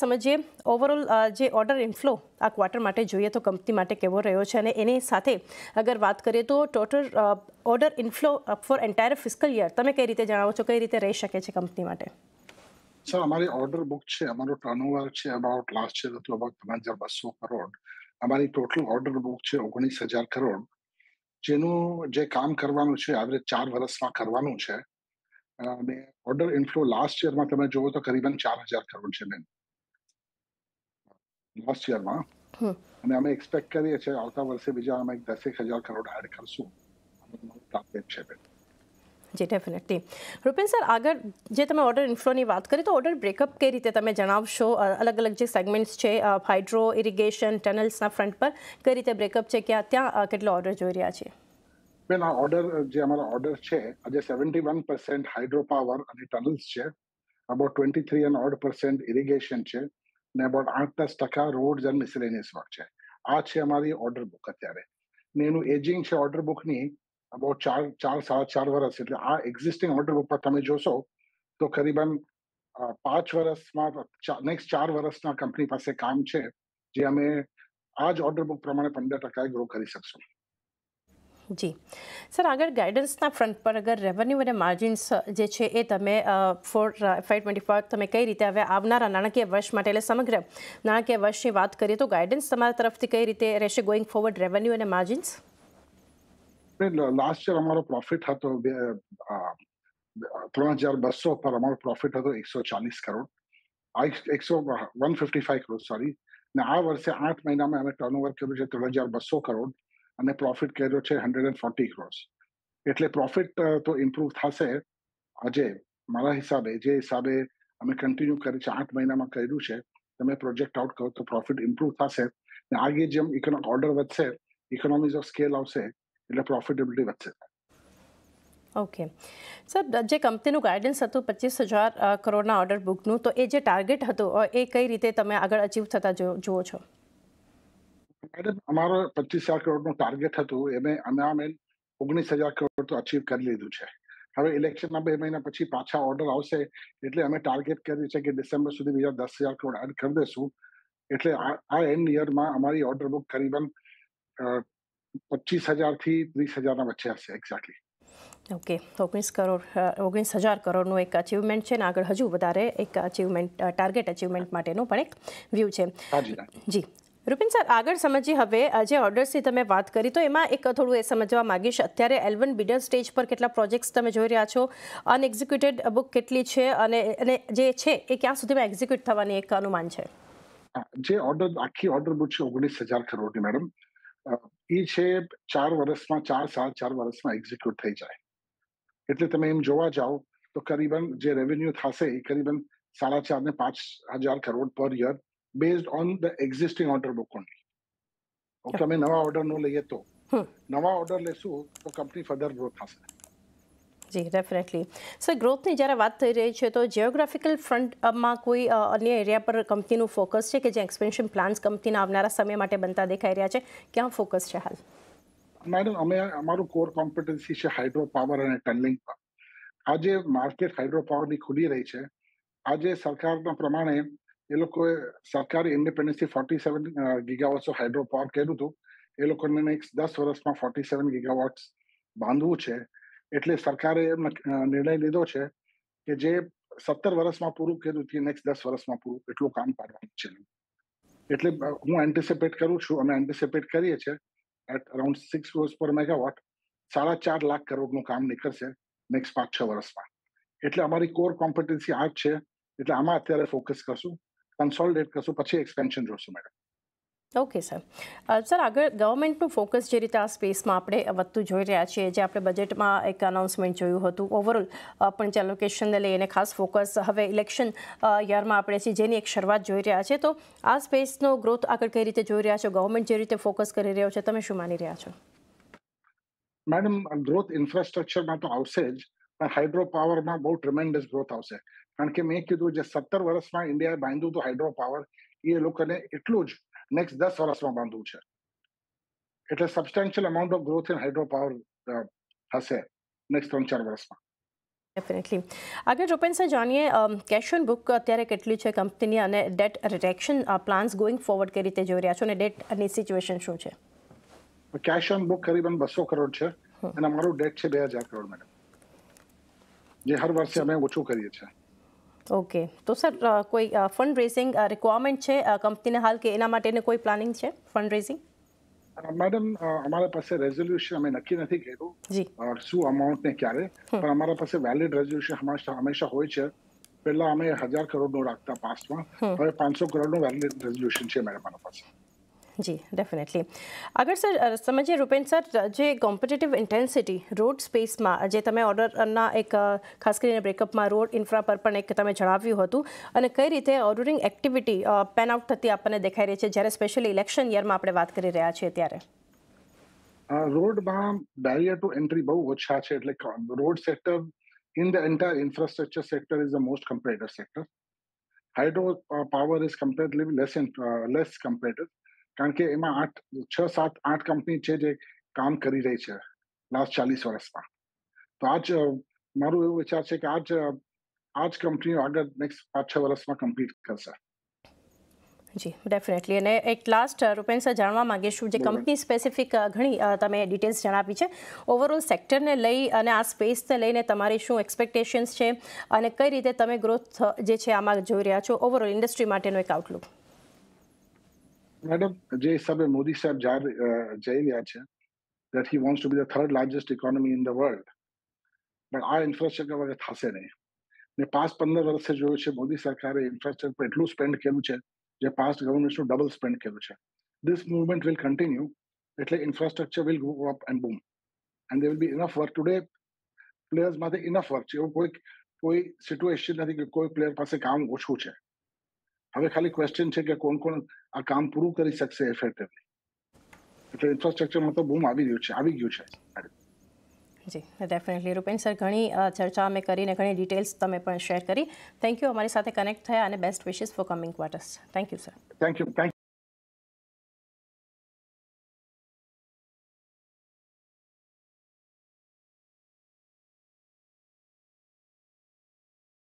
સમજીએ ઓવરઓલ જે order inflow આ ક્વાર્ટર માટે જોઈએ તો કંપની માટે કેવો રહ્યો છે અને એની સાથે અગર વાત કરીએ તો total order inflow for entire fiscal year તમે કઈ રીતે જણાવો છો કઈ રીતે રહી શકે છે કંપની માટે સર અમારી ઓર્ડર બુક છે અમારો ટર્નઓવર છે અબાઉટ લાસ્ટ છે હતું અબાઉટ ત્રણ હજાર બસો કરોડ અમારી ટોટલ ઓર્ડર બુક છે ઓગણીસ હજાર કરોડ જેનું જે કામ કરવાનું છે આવરે ચાર વર્ષમાં કરવાનું છે અને ઓર્ડર ઇન્ફ્લો લાસ્ટ યરમાં તમે જુઓ તો કરીબન ચાર હજાર કરોડ છે બેન લાસ્ટ યરમાં અને અમે એક્સપેક્ટ કરીએ છીએ આવતા વર્ષે બીજા અમે દસેક હજાર કરોડ એડ કરશું ટાર્ગેટ છે જી ડેફિનેટલી રૂપિન સર આગળ જે તમે ઓર્ડર ઇન્ફ્લોની વાત કરી તો ઓર્ડર બ્રેકઅપ કઈ રીતે તમે જણાવશો અલગ અલગ જે સેગમેન્ટ્સ છે હાઇડ્રો ઇરિગેશન ટનલ્સના ફ્રન્ટ પર કઈ રીતે બ્રેકઅપ છે ક્યાં ત્યાં કેટલો ઓર્ડર જોઈ રહ્યા છે બેન આ ઓર્ડર જે અમારો ઓર્ડર છે આજે seventy one percent hydro power અને ટનલ્સ છે about twenty three and odd percent irrigation છે ને અબાઉટ આઠ દસ ટકા રોડ એન્ડ મિસલેનિયસ વર્ક છે આ છે અમારી ઓર્ડર બુક અત્યારે ને એનું એજિંગ છે ઓર્ડર બુકની અબાઉટ ચાર ચાર સાડા ચાર વર્ષ એટલે આ એક્ઝિસ્ટિંગ ઓર્ડર બુક પર તમે જોશો તો કરીબન પાંચ વર્ષમાં નેક્સ્ટ ચાર વર્ષના કંપની પાસે કામ છે જે અમે આ જ ઓર્ડર બુક પ્રમાણે પંદર ટકાએ ગ્રો કરી શકશું જી સર આગળ ગાઈડન્સના ફ્રન્ટ પર અગર રેવન્યુ અને માર્જિન્સ જે છે એ તમે ફોર એફઆઈ ટ્વેન્ટી ફોર તમે કઈ રીતે હવે આવનારા નાણાકીય વર્ષ માટે એટલે સમગ્ર નાણાકીય વર્ષની વાત કરીએ તો ગાઈડન્સ તમારા તરફથી કઈ રીતે રહેશે ગોઈંગ ફોરવર્ડ રેવન્યુ અને માર્જિન્સ લાસ્ટ યર અમારો પ્રોફિટ હતો ત્રણ હજાર બસો પર અમારો પ્રોફિટ હતો એકસો ચાલીસ કરોડ આ એકસો one fifty five crore sorry ને આ વર્ષે આઠ મહિનામાં અમે ટર્નઓવર કર્યું છે ત્રણ હજાર બસો કરોડ અને પ્રોફિટ કર્યો છે હંડ્રેડ એન્ડ ફોર્ટી ક્રોસ એટલે પ્રોફિટ તો ઇમ્પ્રૂવ થશે આજે મારા હિસાબે જે હિસાબે અમે કન્ટિન્યુ કરી છે આઠ મહિનામાં કર્યું છે તમે પ્રોજેક્ટ આઉટ કરો તો પ્રોફિટ ઇમ્પ્રૂવ થશે ને આગે જેમ ઇકોનોમિક ઓર્ડર વધશે ઇકોનોમીઝ ઓફ સ્કેલ આવશે એટલે પ્રોફિટેબિલિટી વધશે ઓકે સર જે કંપનીનું ગાઈડન્સ હતું પચીસ હજાર કરોડના ઓર્ડર બુકનું તો એ જે ટાર્ગેટ હતું એ કઈ રીતે તમે આગળ અચીવ થતા જુઓ છો મેડમ અમારો પચીસ હજાર કરોડનું ટાર્ગેટ હતું એમે અમે અમે ઓગણીસ હજાર કરોડ તો અચીવ કરી લીધું છે હવે ઇલેક્શનના બે મહિના પછી પાછા ઓર્ડર આવશે એટલે અમે ટાર્ગેટ કર્યું છે કે ડિસેમ્બર સુધી બીજા દસ હજાર કરોડ એડ કરી દેશું એટલે આ એન્ડ યરમાં અમારી ઓર્ડર બુક કરીબન પચીસ હજારથી ત્રીસ હજારના વચ્ચે હશે એક્ઝેક્ટલી ઓકે ઓગણીસ કરોડ ઓગણીસ હજાર કરોડનું એક અચીવમેન્ટ છે ને આગળ હજુ વધારે એક અચીવમેન્ટ ટાર્ગેટ અચીવમેન્ટ માટેનો પણ એક વ્યૂ છે જી રૂપિન સર આગળ સમજી હવે જે ઓર્ડર્સની તમે વાત કરી તો એમાં એક થોડું એ સમજવા માગીશ અત્યારે એલવન બિડર સ્ટેજ પર કેટલા પ્રોજેક્ટ્સ તમે જોઈ રહ્યા છો અનએક્ઝિક્યુટેડ બુક કેટલી છે અને અને જે છે એ ક્યાં સુધીમાં એક્ઝિક્યુટ થવાની એક અનુમાન છે જે ઓર્ડર આખી ઓર્ડર બુક છે ઓગણીસ હજાર કરોડની મેડમ એ છે ચાર વર્ષમાં ચાર સાત ચાર વર્ષમાં એક્ઝિક્યુટ થઈ જાય એટલે તમે એમ જોવા જાઓ તો કરીબન જે રેવન્યુ થશે એ કરીબન સાડા ચાર ને પાંચ હજાર crore per year based on the existing order book only okay નવા ઓર્ડર નો લઈએ તો નવા ઓર્ડર લેશું તો કંપની ફર્ધર ગ્રોથ થશે જી ડેફિનેટલી સર ગ્રોથની જ્યારે વાત થઈ રહી છે તો જિયોગ્રાફિકલ ફ્રન્ટમાં કોઈ અન્ય એરિયા પર કંપનીનું ફોકસ છે કે જે એક્સપેન્શન પ્લાન્સ કંપનીના આવનારા સમય માટે બનતા દેખાઈ રહ્યા છે ક્યાં ફોકસ છે હાલ મેડમ અમે અમારું કોર કોમ્પિટન્સી છે હાઇડ્રો પાવર અને ટનલિંગ પર આજે માર્કેટ હાઇડ્રો પાવરની ખુલી રહી છે આજે સરકારના પ્રમાણે એ લોકોએ સરકારે ઇન્ડિપેન્ડન્સથી forty seven gigawatts hydro power કર્યું હતું એ લોકોને નેક્સ્ટ દસ વર્ષમાં ફોર્ટી સેવન ગીગાવોટ્સ બાંધવું છે એટલે સરકારે નિર્ણય લીધો છે કે જે સત્તર વર્ષમાં પૂરું કર્યું તે નેક્સ્ટ દસ વર્ષમાં પૂરું એટલું કામ પાડવાનું છે એટલે હું એન્ટિસિપેટ કરું છું અમે એન્ટિસિપેટ કરીએ છીએ at around six crores per megawatt સાડા ચાર લાખ કરોડનું કામ નીકળશે નેક્સ્ટ પાંચ છ વર્ષમાં એટલે અમારી કોર કોમ્પિટન્સી આ જ છે એટલે આમાં અત્યારે ફોકસ કરશું કન્સોલિડેટ કરશું પછી એક્સપેન્શન જોશું મેડમ ઓકે સર સર આગળ ગવર્મેન્ટનું ફોકસ જે રીતે આ સ્પેસમાં આપણે વધતું જોઈ રહ્યા છીએ જે આપણે બજેટમાં એક અનાઉન્સમેન્ટ જોયું હતું ઓવરઓલ પણ પંચ લોકેશનને લઈને ખાસ ફોકસ હવે ઇલેક્શન યરમાં આપણે છીએ જેની એક શરૂઆત જોઈ રહ્યા છે તો આ સ્પેસનો ગ્રોથ આગળ કઈ રીતે જોઈ રહ્યા છો ગવર્મેન્ટ જે રીતે ફોકસ કરી રહ્યો છે તમે શું માની રહ્યા છો મેડમ ગ્રોથ ઇન્ફ્રાસ્ટ્રક્ચરમાં તો આવશે જ હાઇડ્રો પાવરમાં બહુ ટ્રેમેન્ડસ ગ્રોથ આવશે કારણ કે મેં કીધું જે સત્તર વર્ષમાં ઇન્ડિયાએ બાંધ્યું હતું હાઇડ્રો પાવર એ લોકોને એટલું જ નેક્સ્ટ દસ વર્ષમાં બાંધવું છે એટલે substantial amount of growth in hydro power હશે નેક્સ્ટ ત્રણ ચાર વર્ષમાં ડેફિનેટલી આગળ રૂપેન સર જાણીએ કેશન બુક અત્યારે કેટલી છે કંપનીની અને debt reduction plans going forward કઈ રીતે જોઈ રહ્યા છો અને ડેટ અને સિચ્યુએશન શું છે કેશ ઓન બુક કરીબન બસો કરોડ છે અને અમારું ડેટ છે બે હજાર કરોડ મેડમ જે હર વર્ષે અમે ઓછું કરીએ છીએ ઓકે તો સર કોઈ ફંડ રેઝિંગ રિક્વાયરમેન્ટ છે કંપનીને હાલ કે એના માટે કોઈ પ્લાનિંગ છે ફંડ રેઝિંગ મેડમ અમારા પાસે રેઝોલ્યુશન અમે નક્કી નથી કર્યું શું અમાઉન્ટ ને ક્યારે પણ અમારા પાસે વેલિડ રેઝોલ્યુશન હંમેશા હોય છે પહેલા અમે હજાર કરોડ કરોડનું રાખતા પાસ્ટમાં હવે પાંચસો નું વેલિડ રેઝોલ્યુશન છે મેડમ અમારા પાસે જી ડેફિનેટલી આગળ સર સમજીએ રૂપેન્દ્ર સર જે કોમ્પિટેટિવ ઇન્ટેન્સિટી રોડ સ્પેસમાં જે તમે ઓર્ડરના એક ખાસ કરીને બ્રેકઅપમાં રોડ ઇન્ફ્રા પર પણ એક તમે જણાવ્યું હતું અને કઈ રીતે ઓર્ડરિંગ એક્ટિવિટી પેન આઉટ થતી આપણને દેખાઈ રહી છે જ્યારે સ્પેશિયલી ઇલેક્શન યરમાં આપણે વાત કરી રહ્યા છીએ ત્યારે રોડમાં બેરિયર ટુ એન્ટ્રી બહુ ઓછા છે એટલે road sector in the entire infrastructure sector is the most competitive sector hydro power is is comparatively less in, uh, less કારણ કે એમાં આઠ છ સાત આઠ કંપની છે જે કામ કરી રહી છે લાસ્ટ ચાલીસ વર્ષમાં તો આજ મારું એવો વિચાર છે કે આજ આજ કંપનીઓ આગળ નેક્સ્ટ પાંચ છ વર્ષમાં કમ્પ્લીટ કરશે જી ડેફિનેટલી અને એક લાસ્ટ રૂપેન સર જાણવા માગીશું જે કંપની સ્પેસિફિક ઘણી તમે ડિટેલ્સ જણાવી છે ઓવરઓલ સેક્ટરને લઈ અને આ સ્પેસને લઈને તમારી શું એક્સપેક્ટેશન્સ છે અને કઈ રીતે તમે ગ્રોથ જે છે આમાં જોઈ રહ્યા છો ઓવરઓલ ઇન્ડસ્ટ્રી માટેનો એક આઉટલુક મેડમ જે હિસાબે મોદી સાહેબ જાહેર જઈ રહ્યા છે that he wants to be the third largest economy in the world. પણ આ ઇન્ફ્રાસ્ટ્રક્ચર વગર થશે નહીં ને પાસ પંદર વર્ષે જોયું છે મોદી સરકારે ઇન્ફ્રાસ્ટ્રક્ચર પર એટલું સ્પેન્ડ કર્યું છે જે પાસ્ટ ગવર્મેન્ટનું ડબલ સ્પેન્ડ કર્યું છે ધીસ મુવમેન્ટ વિલ કન્ટિન્યુ એટલે infrastructure will go up and boom and they will be enough work today players માટે ઇનફ વર્ક છે એવું કોઈ કોઈ સિચ્યુએશન નથી કે કોઈ પ્લેયર પાસે કામ ઓછું છે હવે ખાલી ક્વેશ્ચન છે કે કોણ કોણ આ કામ પૂરું કરી શકશે એફેક્ટિવલી એટલે ઇન્ફ્રાસ્ટ્રક્ચરમાં તો બૂમ આવી ગયું છે આવી ગયું છે જી ડેફિનેટલી રૂપેન સર ઘણી ચર્ચા અમે કરીને ઘણી ડિટેલ્સ તમે પણ શેર કરી થેન્ક યુ અમારી સાથે કનેક્ટ થયા અને best wishes for coming quarters thank you sir thank you thank